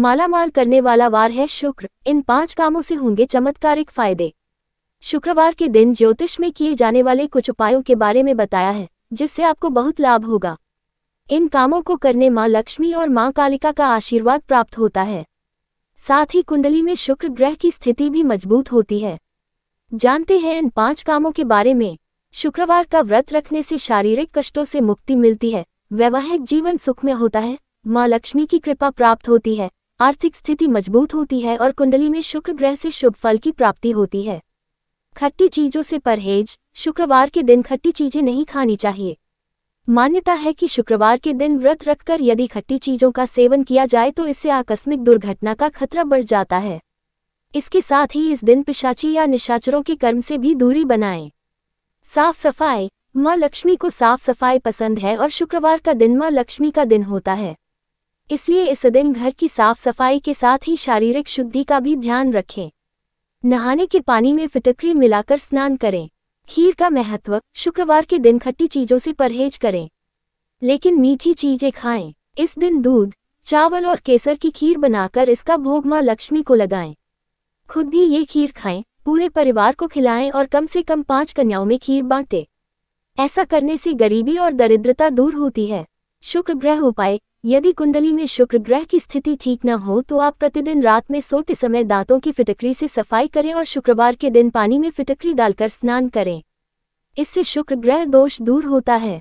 मालामाल करने वाला वार है शुक्र इन पांच कामों से होंगे चमत्कारिक फायदे शुक्रवार के दिन ज्योतिष में किए जाने वाले कुछ उपायों के बारे में बताया है जिससे आपको बहुत लाभ होगा इन कामों को करने माँ लक्ष्मी और माँ कालिका का आशीर्वाद प्राप्त होता है साथ ही कुंडली में शुक्र ग्रह की स्थिति भी मजबूत होती है जानते हैं इन पांच कामों के बारे में शुक्रवार का व्रत रखने से शारीरिक कष्टों से मुक्ति मिलती है वैवाहिक जीवन सुख में होता है माँ लक्ष्मी की कृपा प्राप्त होती है आर्थिक स्थिति मजबूत होती है और कुंडली में शुक्र ग्रह से शुभ फल की प्राप्ति होती है खट्टी चीजों से परहेज शुक्रवार के दिन खट्टी चीजें नहीं खानी चाहिए मान्यता है कि शुक्रवार के दिन व्रत रखकर यदि खट्टी चीजों का सेवन किया जाए तो इससे आकस्मिक दुर्घटना का खतरा बढ़ जाता है इसके साथ ही इस दिन पिशाची या निशाचरों के कर्म से भी दूरी बनाएं साफ सफाई माँ लक्ष्मी को साफ सफाई पसंद है और शुक्रवार का दिन माँ लक्ष्मी का दिन होता है इसलिए इस दिन घर की साफ सफाई के साथ ही शारीरिक शुद्धि का भी ध्यान रखें नहाने के पानी में फिटकरी मिलाकर स्नान करें खीर का महत्व शुक्रवार के दिन खट्टी चीज़ों से परहेज करें लेकिन मीठी चीज़ें खाएं इस दिन दूध चावल और केसर की खीर बनाकर इसका भोग माँ लक्ष्मी को लगाएं खुद भी ये खीर खाएं पूरे परिवार को खिलाएं और कम से कम पांच कन्याओं में खीर बांटें ऐसा करने से गरीबी और दरिद्रता दूर होती है शुक्र ग्रह उपाय यदि कुंडली में शुक्र ग्रह की स्थिति ठीक न हो तो आप प्रतिदिन रात में सोते समय दांतों की फिटकरी से सफाई करें और शुक्रवार के दिन पानी में फिटकरी डालकर स्नान करें इससे शुक्र ग्रह दोष दूर होता है